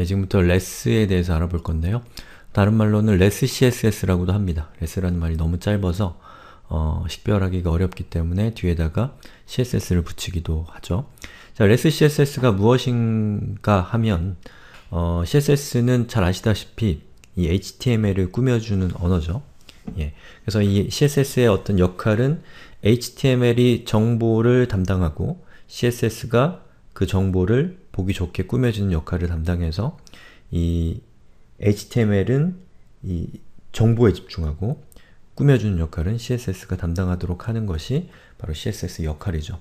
예, 지금부터 레스에 대해서 알아볼 건데요. 다른 말로는 레스 css라고도 합니다. 레스라는 말이 너무 짧아서 어, 식별하기가 어렵기 때문에 뒤에다가 css를 붙이기도 하죠. 자, 레스 css가 무엇인가 하면 어, css는 잘 아시다시피 이 html을 꾸며주는 언어죠. 예, 그래서 이 css의 어떤 역할은 html이 정보를 담당하고 css가 그 정보를 보기 좋게 꾸며주는 역할을 담당해서 이 HTML은 이 정보에 집중하고 꾸며주는 역할은 CSS가 담당하도록 하는 것이 바로 CSS 역할이죠.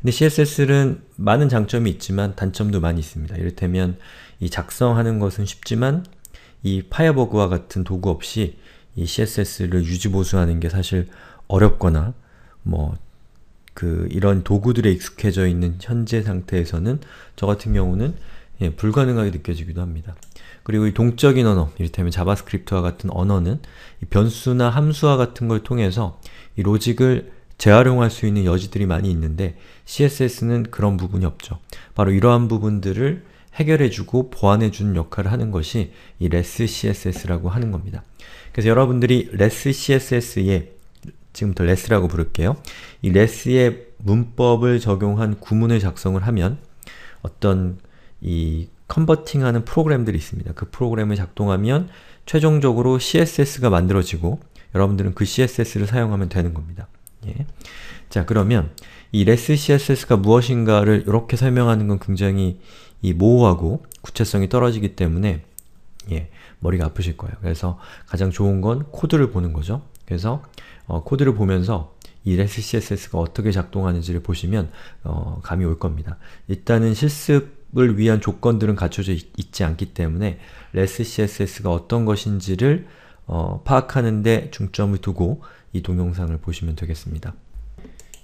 근데 CSS는 많은 장점이 있지만 단점도 많이 있습니다. 이를테면 이 작성하는 것은 쉽지만 이 파이어버그와 같은 도구 없이 이 CSS를 유지보수하는 게 사실 어렵거나 뭐그 이런 도구들에 익숙해져 있는 현재 상태에서는 저 같은 경우는 예, 불가능하게 느껴지기도 합니다. 그리고 이 동적인 언어, 이를테면 자바스크립트와 같은 언어는 변수나 함수와 같은 걸 통해서 이 로직을 재활용할 수 있는 여지들이 많이 있는데 CSS는 그런 부분이 없죠. 바로 이러한 부분들을 해결해주고 보완해주는 역할을 하는 것이 이 레스 CSS라고 하는 겁니다. 그래서 여러분들이 레스 CSS에 지금부터 레스라고 부를게요. 이 레스의 문법을 적용한 구문을 작성을 하면 어떤 이 컨버팅하는 프로그램들이 있습니다. 그 프로그램을 작동하면 최종적으로 CSS가 만들어지고 여러분들은 그 CSS를 사용하면 되는 겁니다. 예. 자 그러면 이 레스 CSS가 무엇인가를 이렇게 설명하는 건 굉장히 이 모호하고 구체성이 떨어지기 때문에 예, 머리가 아프실 거예요. 그래서 가장 좋은 건 코드를 보는 거죠. 그래서 어, 코드를 보면서 이 REST CSS가 어떻게 작동하는지를 보시면 어, 감이 올 겁니다. 일단은 실습을 위한 조건들은 갖춰져 있, 지 않기 때문에 REST CSS가 어떤 것인지를 어, 파악하는데 중점을 두고 이 동영상을 보시면 되겠습니다.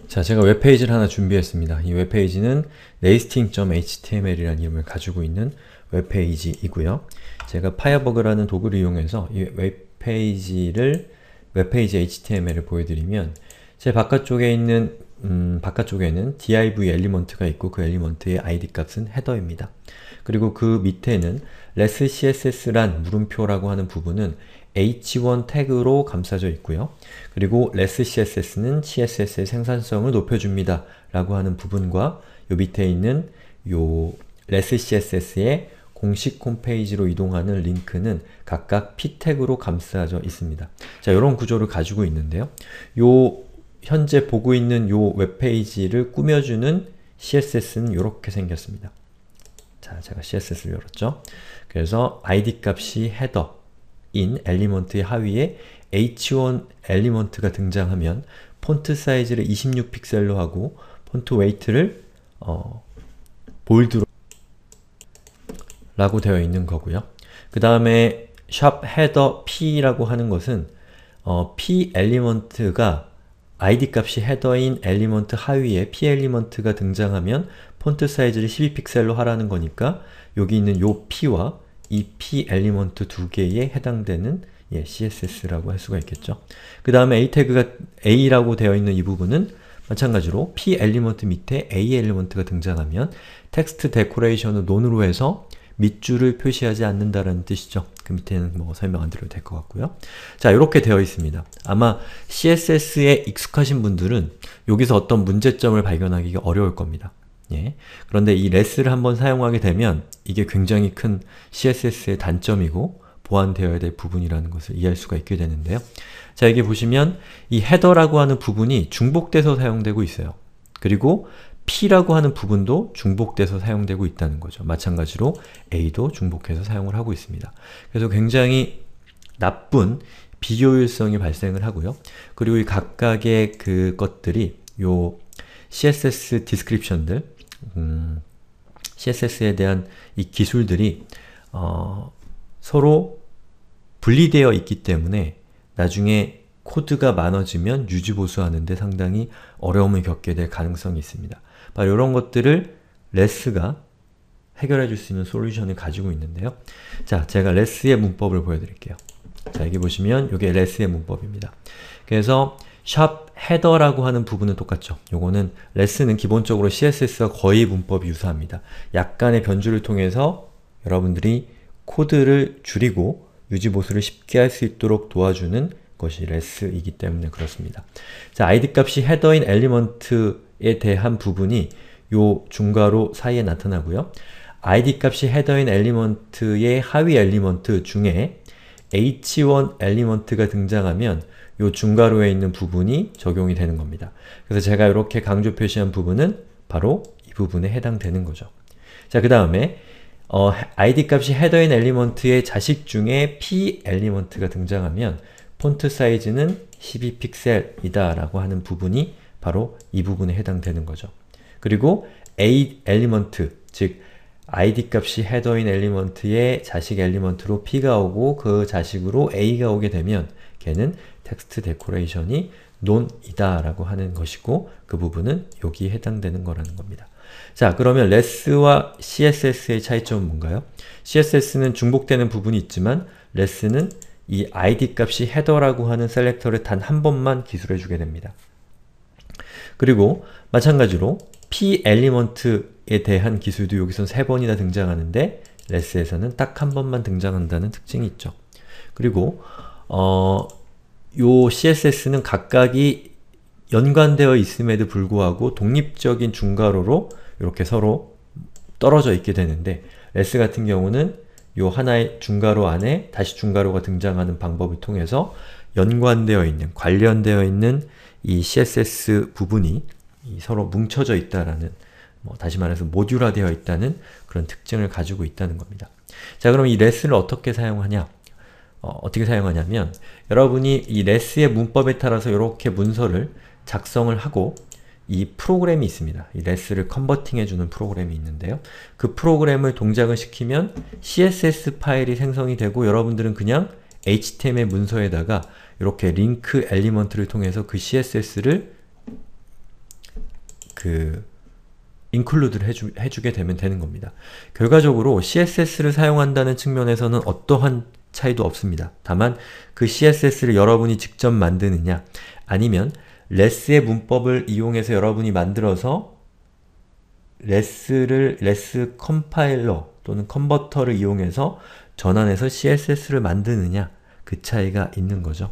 자, 제가 웹페이지를 하나 준비했습니다. 이 웹페이지는 nesting.html이라는 이름을 가지고 있는 웹페이지이고요. 제가 파이어버그라는 도구를 이용해서 이 웹페이지를 웹페이지 HTML을 보여드리면 제 바깥쪽에 있는 음, 바깥쪽에는 div 엘리먼트가 있고 그 엘리먼트의 id 값은 헤더입니다. 그리고 그 밑에는 less css란 물음표라고 하는 부분은 h1 태그로 감싸져 있고요. 그리고 less css는 css의 생산성을 높여줍니다 라고 하는 부분과 요 밑에 있는 요 less css의 공식 홈페이지로 이동하는 링크는 각각 p 태그로 감싸져 있습니다. 자, 이런 구조를 가지고 있는데요. 요 현재 보고 있는 요 웹페이지를 꾸며주는 CSS는 이렇게 생겼습니다. 자, 제가 CSS를 열었죠. 그래서 id 값이 헤더 in 엘리먼트의 하위에 h1 엘리먼트가 등장하면 폰트 사이즈를 26픽셀로 하고 폰트 웨이트를 어, 볼드로 라고 되어 있는 거고요. 그 다음에 header p라고 하는 것은 어, p 엘리먼트가 id 값이 헤더인 엘리먼트 하위에 p 엘리먼트가 등장하면 폰트 사이즈를 12픽셀로 하라는 거니까 여기 있는 요 p와 이 p 엘리먼트 두 개에 해당되는 예, css라고 할 수가 있겠죠. 그 다음에 a 태그가 a라고 되어 있는 이 부분은 마찬가지로 p 엘리먼트 밑에 a 엘리먼트가 등장하면 텍스트 데코레이션을 논으로 해서 밑줄을 표시하지 않는다는 뜻이죠. 그 밑에는 뭐 설명 안 드려도 될 것 같고요. 자, 이렇게 되어 있습니다. 아마 CSS에 익숙하신 분들은 여기서 어떤 문제점을 발견하기가 어려울 겁니다. 예. 그런데 이 레스를 한번 사용하게 되면 이게 굉장히 큰 CSS의 단점이고 보완되어야 될 부분이라는 것을 이해할 수가 있게 되는데요. 자, 여기 보시면 이 h e a d e r 라고 하는 부분이 중복돼서 사용되고 있어요. 그리고 P라고 하는 부분도 중복돼서 사용되고 있다는 거죠. 마찬가지로 A도 중복해서 사용을 하고 있습니다. 그래서 굉장히 나쁜 비효율성이 발생을 하고요. 그리고 이 각각의 그 것들이 요 CSS 디스크립션들, 음, CSS에 대한 이 기술들이 어, 서로 분리되어 있기 때문에 나중에 코드가 많아지면 유지보수하는데 상당히 어려움을 겪게 될 가능성이 있습니다. 바로 이런 것들을 레스가 해결해 줄 수 있는 솔루션을 가지고 있는데요. 자, 제가 레스의 문법을 보여드릴게요. 자, 여기 보시면 이게 레스의 문법입니다. 그래서 샵 헤더라고 하는 부분은 똑같죠. 요거는 레스는 기본적으로 CSS와 거의 문법이 유사합니다. 약간의 변주를 통해서 여러분들이 코드를 줄이고 유지보수를 쉽게 할 수 있도록 도와주는 것이 레스이기 때문에 그렇습니다. 자, 아이디 값이 헤더인 엘리먼트 에 대한 부분이 요 중괄호 사이에 나타나고요. id 값이 헤더인 엘리먼트의 하위 엘리먼트 중에 h1 엘리먼트가 등장하면 요 중괄호에 있는 부분이 적용이 되는 겁니다. 그래서 제가 이렇게 강조 표시한 부분은 바로 이 부분에 해당되는 거죠. 자, 그 다음에 어, id 값이 헤더인 엘리먼트의 자식 중에 p 엘리먼트가 등장하면 폰트 사이즈는 12픽셀이다 라고 하는 부분이 바로 이 부분에 해당되는 거죠. 그리고 a 엘리먼트, 즉 id 값이 헤더인 엘리먼트의 자식 엘리먼트로 p가 오고 그 자식으로 a가 오게 되면 걔는 텍스트 데코레이션이 논이다 라고 하는 것이고 그 부분은 여기에 해당되는 거라는 겁니다. 자 그러면 레스와 css의 차이점은 뭔가요? css는 중복되는 부분이 있지만 레스는 이 id 값이 헤더라고 하는 셀렉터를 단 한 번만 기술해주게 됩니다. 그리고 마찬가지로 p 엘리먼트에 대한 기술도 여기선 세 번이나 등장하는데 레스에서는 딱 한 번만 등장한다는 특징이 있죠. 그리고 어, 요 CSS는 각각이 연관되어 있음에도 불구하고 독립적인 중괄호로 이렇게 서로 떨어져 있게 되는데 레스 같은 경우는 요 하나의 중괄호 안에 다시 중괄호가 등장하는 방법을 통해서 연관되어 있는, 관련되어 있는 이 CSS 부분이 서로 뭉쳐져 있다라는 뭐 다시 말해서 모듈화되어 있다는 그런 특징을 가지고 있다는 겁니다. 자 그럼 이 레스를 어떻게 사용하냐 어, 어떻게 사용하냐면 여러분이 이 레스의 문법에 따라서 이렇게 문서를 작성을 하고 이 프로그램이 있습니다. 이 레스를 컨버팅해주는 프로그램이 있는데요. 그 프로그램을 동작을 시키면 CSS 파일이 생성이 되고 여러분들은 그냥 HTML 문서에다가 이렇게 링크 엘리먼트를 통해서 그 CSS를 그 인클루드를 해주, 해주게 되면 되는 겁니다. 결과적으로 CSS를 사용한다는 측면에서는 어떠한 차이도 없습니다. 다만 그 CSS를 여러분이 직접 만드느냐 아니면 레스의 문법을 이용해서 여러분이 만들어서 레스를 레스 컴파일러 또는 컨버터를 이용해서 전환해서 CSS를 만드느냐 그 차이가 있는 거죠.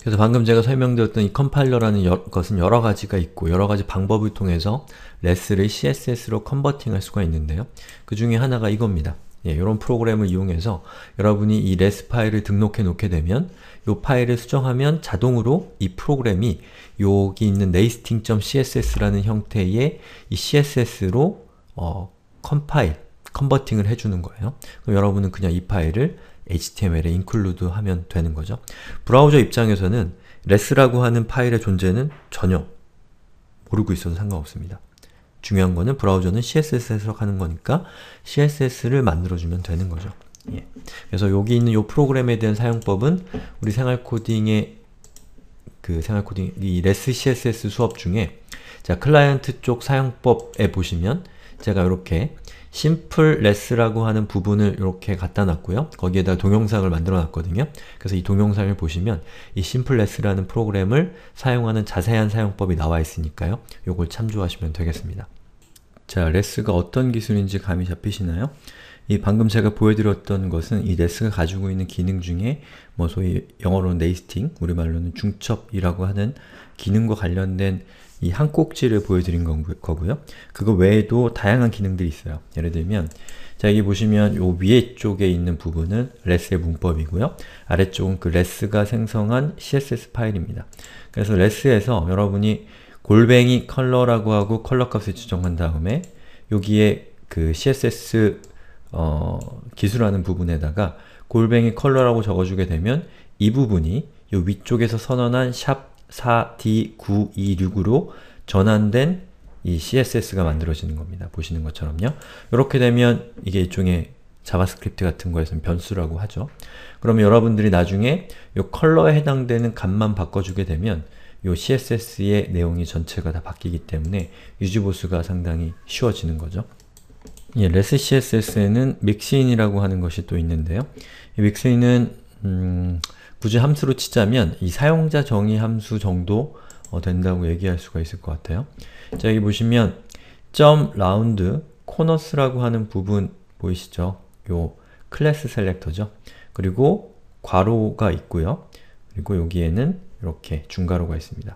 그래서 방금 제가 설명드렸던 이 컴파일러라는 여, 것은 여러 가지가 있고 여러 가지 방법을 통해서 레스를 CSS로 컨버팅할 수가 있는데요. 그 중에 하나가 이겁니다. 예, 이런 프로그램을 이용해서 여러분이 이 레스 파일을 등록해 놓게 되면 이 파일을 수정하면 자동으로 이 프로그램이 여기 있는 nesting.css라는 형태의 이 css로 어, 컴파일, 컨버팅을 해주는 거예요. 그럼 여러분은 그냥 이 파일을 HTML에 include 하면 되는 거죠. 브라우저 입장에서는 레스라고 하는 파일의 존재는 전혀 모르고 있어도 상관없습니다. 중요한 거는 브라우저는 CSS에 해석하는 거니까 CSS를 만들어주면 되는 거죠. 예. 그래서 여기 있는 이 프로그램에 대한 사용법은 우리 생활코딩의 그 생활코딩, 이 레스 CSS 수업 중에 자 클라이언트 쪽 사용법에 보시면 제가 이렇게 심플레스라고 하는 부분을 이렇게 갖다 놨고요. 거기에다 동영상을 만들어 놨거든요. 그래서 이 동영상을 보시면 이 심플레스라는 프로그램을 사용하는 자세한 사용법이 나와 있으니까요. 요걸 참조하시면 되겠습니다. 자, 레스가 어떤 기술인지 감이 잡히시나요? 이 방금 제가 보여드렸던 것은 이 레스가 가지고 있는 기능 중에 뭐 소위 영어로는 네이스팅, 우리말로는 중첩이라고 하는 기능과 관련된 이한 꼭지를 보여드린 그, 거고요. 그거 외에도 다양한 기능들이 있어요. 예를 들면 자 여기 보시면 요 위에 쪽에 있는 부분은 레스의 문법이고요. 아래쪽은 그 레스가 생성한 css 파일입니다. 그래서 레스에서 여러분이 골뱅이 컬러라고 하고 컬러 값을 지정한 다음에 여기에 그 css 어, 기술하는 부분에다가 골뱅이 컬러라고 적어주게 되면 이 부분이 이 위쪽에서 선언한 샵 4D926으로 전환된 이 CSS가 만들어지는 겁니다. 보시는 것처럼요. 이렇게 되면 이게 일종의 자바스크립트 같은 거에서는 변수라고 하죠. 그러면 여러분들이 나중에 이 컬러에 해당되는 값만 바꿔주게 되면 이 CSS의 내용이 전체가 다 바뀌기 때문에 유지보수가 상당히 쉬워지는 거죠. 예, 레스 CSS에는 믹스인이라고 하는 것이 또 있는데요. 믹스인은 음, 굳이 함수로 치자면 이 사용자 정의 함수 정도 어, 된다고 얘기할 수가 있을 것 같아요. 자 여기 보시면 점 라운드 코너스라고 하는 부분 보이시죠? 요 클래스 셀렉터죠. 그리고 괄호가 있고요. 그리고 여기에는 이렇게 중괄호가 있습니다.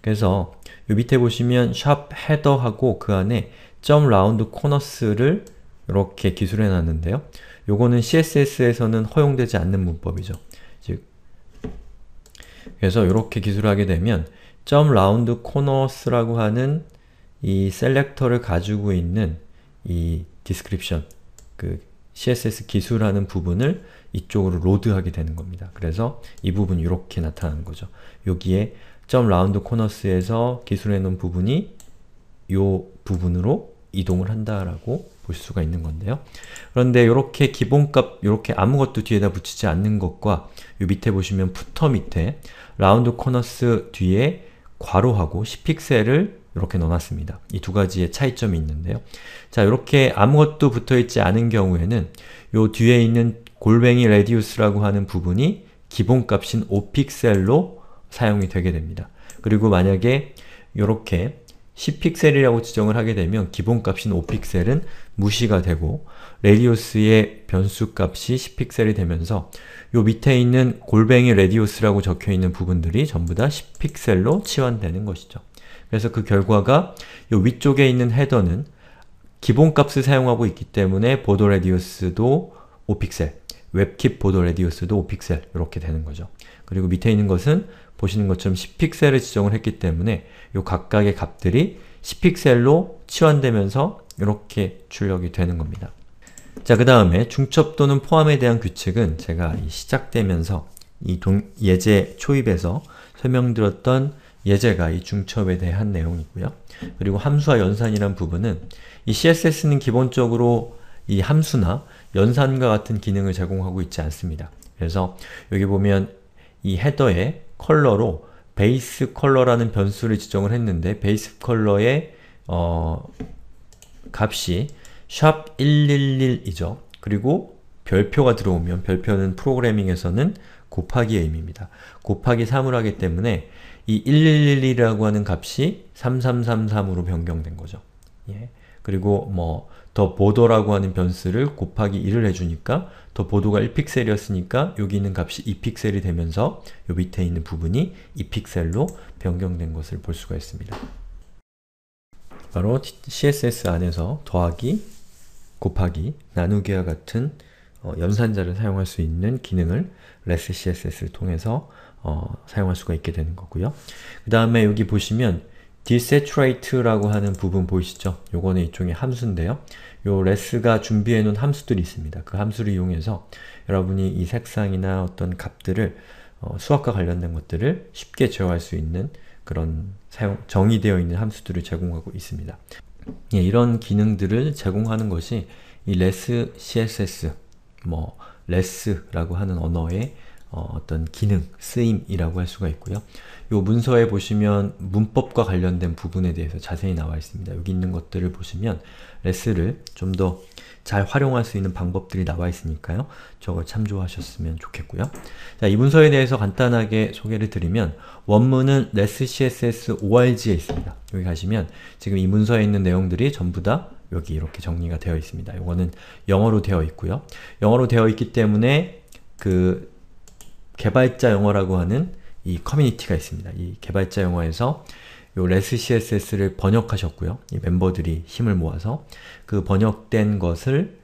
그래서 요 밑에 보시면 샵 헤더하고 그 안에 점 라운드 코너스를 이렇게 기술해 놨는데요. 요거는 CSS에서는 허용되지 않는 문법이죠. 그래서 이렇게 기술을 하게 되면 점 라운드 코너스라고 하는 이 셀렉터를 가지고 있는 이 d e s c r 디스크립션 그 CSS 기술하는 부분을 이쪽으로 로드하게 되는 겁니다. 그래서 이 부분이 이렇게 나타나는 거죠. 여기에 점 라운드 코너스에서 기술해 놓은 부분이 이 부분으로 이동을 한다라고 볼 수가 있는 건데요. 그런데 이렇게 기본값 이렇게 아무것도 뒤에다 붙이지 않는 것과 이 밑에 보시면 푸터 밑에 라운드 코너스 뒤에 괄호하고 10픽셀을 이렇게 넣어놨습니다. 이 두 가지의 차이점이 있는데요. 자, 이렇게 아무것도 붙어있지 않은 경우에는 이 뒤에 있는 골뱅이 레디우스라고 하는 부분이 기본값인 5픽셀로 사용이 되게 됩니다. 그리고 만약에 이렇게 10픽셀이라고 지정을 하게 되면 기본값인 5픽셀은 무시가 되고 레디오스의 변수값이 10픽셀이 되면서 요 밑에 있는 골뱅이 레디오스라고 적혀있는 부분들이 전부 다 10픽셀로 치환되는 것이죠. 그래서 그 결과가 요 위쪽에 있는 헤더는 기본값을 사용하고 있기 때문에 보도 레디오스도 5픽셀, 웹킷 보도 레디오스도 5픽셀 이렇게 되는 거죠. 그리고 밑에 있는 것은 보시는 것처럼 10픽셀을 지정을 했기 때문에 요 각각의 값들이 10픽셀로 치환되면서 이렇게 출력이 되는 겁니다. 자, 그 다음에 중첩 또는 포함에 대한 규칙은 제가 시작되면서 이 동, 예제 초입에서 설명드렸던 예제가 이 중첩에 대한 내용이고요. 그리고 함수와 연산이란 부분은 이 CSS는 기본적으로 이 함수나 연산과 같은 기능을 제공하고 있지 않습니다. 그래서 여기 보면 이 헤더에 컬러로 베이스 컬러라는 변수를 지정을 했는데 베이스 컬러의 어, 값이 111이죠. 그리고 별표가 들어오면 별표는 프로그래밍에서는 곱하기의 의미입니다. 곱하기 3을 하기 때문에 이 1111이라고 하는 값이 3333으로 변경된 거죠. 예. 그리고 뭐 더 보도라고 하는 변수를 곱하기 1을 해주니까 더 보도가 1픽셀이었으니까 여기 있는 값이 2픽셀이 되면서 요 밑에 있는 부분이 2픽셀로 변경된 것을 볼 수가 있습니다. 바로 CSS 안에서 더하기, 곱하기, 나누기와 같은 어, 연산자를 사용할 수 있는 기능을 less css를 통해서 어, 사용할 수가 있게 되는 거고요. 그 다음에 여기 보시면 desaturate라고 하는 부분 보이시죠? 요거는 일종의 함수인데요. 요 레스가 준비해 놓은 함수들이 있습니다. 그 함수를 이용해서 여러분이 이 색상이나 어떤 값들을 어, 수학과 관련된 것들을 쉽게 제어할 수 있는 그런 사용, 정의되어 있는 함수들을 제공하고 있습니다. 예, 이런 기능들을 제공하는 것이 이 레스 CSS, 뭐 레스라고 하는 언어의 어, 떤 기능, 쓰임이라고 할 수가 있고요. 이 문서에 보시면 문법과 관련된 부분에 대해서 자세히 나와 있습니다. 여기 있는 것들을 보시면 레스를 좀 더 잘 활용할 수 있는 방법들이 나와 있으니까요. 저걸 참조하셨으면 좋겠고요. 자, 이 문서에 대해서 간단하게 소개를 드리면 원문은 레스 css org에 있습니다. 여기 가시면 지금 이 문서에 있는 내용들이 전부 다 여기 이렇게 정리가 되어 있습니다. 이거는 영어로 되어 있고요. 영어로 되어 있기 때문에 그 개발자 영어라고 하는 이 커뮤니티가 있습니다. 이 개발자 영어에서 요 레스 CSS를 번역하셨고요. 이 멤버들이 힘을 모아서 그 번역된 것을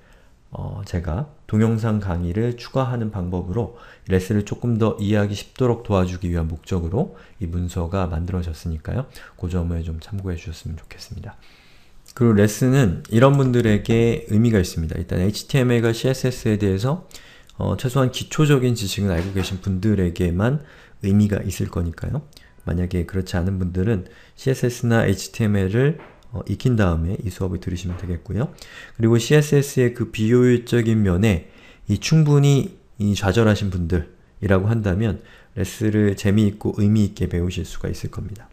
어 제가 동영상 강의를 추가하는 방법으로 레슨을 조금 더 이해하기 쉽도록 도와주기 위한 목적으로 이 문서가 만들어졌으니까요. 그 점을 좀 참고해 주셨으면 좋겠습니다. 그리고 레슨은 이런 분들에게 의미가 있습니다. 일단 HTML과 CSS에 대해서 어, 최소한 기초적인 지식은 알고 계신 분들에게만 의미가 있을 거니까요. 만약에 그렇지 않은 분들은 CSS나 HTML을 어, 익힌 다음에 이 수업을 들으시면 되겠고요. 그리고 CSS의 그 비효율적인 면에 이 충분히 이 좌절하신 분들이라고 한다면 레스를 재미있고 의미있게 배우실 수가 있을 겁니다.